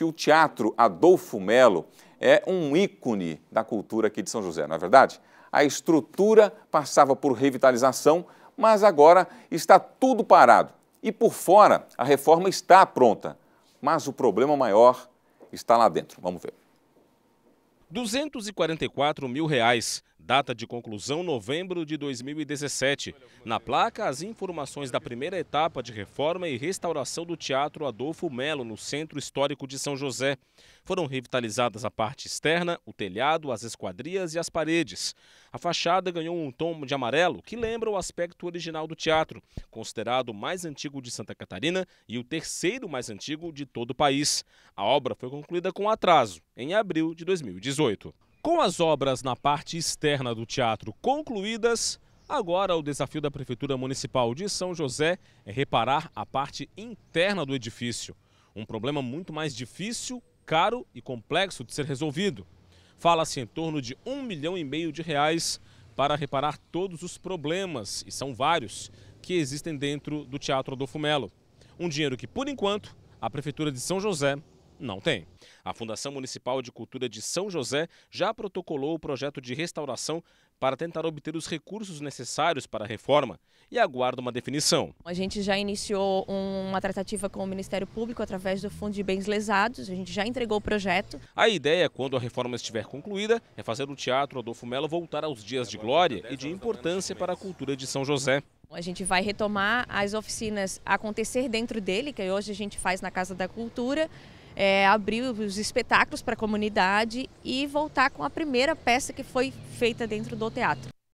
que o Teatro Adolfo Melo é um ícone da cultura aqui de São José, não é verdade? A estrutura passava por revitalização, mas agora está tudo parado. E por fora, a reforma está pronta, mas o problema maior está lá dentro. Vamos ver. 244 mil reais Data de conclusão novembro de 2017. Na placa, as informações da primeira etapa de reforma e restauração do Teatro Adolfo Melo, no Centro Histórico de São José. Foram revitalizadas a parte externa, o telhado, as esquadrias e as paredes. A fachada ganhou um tom de amarelo que lembra o aspecto original do teatro, considerado o mais antigo de Santa Catarina e o terceiro mais antigo de todo o país. A obra foi concluída com atraso, em abril de 2018. Com as obras na parte externa do teatro concluídas, agora o desafio da Prefeitura Municipal de São José é reparar a parte interna do edifício. Um problema muito mais difícil, caro e complexo de ser resolvido. Fala-se em torno de um milhão e meio de reais para reparar todos os problemas, e são vários, que existem dentro do Teatro Adolfo Melo. Um dinheiro que, por enquanto, a Prefeitura de São José não tem. A Fundação Municipal de Cultura de São José já protocolou o projeto de restauração para tentar obter os recursos necessários para a reforma e aguarda uma definição. A gente já iniciou uma tratativa com o Ministério Público através do Fundo de Bens Lesados, a gente já entregou o projeto. A ideia, quando a reforma estiver concluída, é fazer o Teatro Adolfo Melo voltar aos dias de glória e de importância para a cultura de São José. A gente vai retomar as oficinas acontecer dentro dele, que hoje a gente faz na Casa da Cultura, é, abrir os espetáculos para a comunidade e voltar com a primeira peça que foi feita dentro do teatro.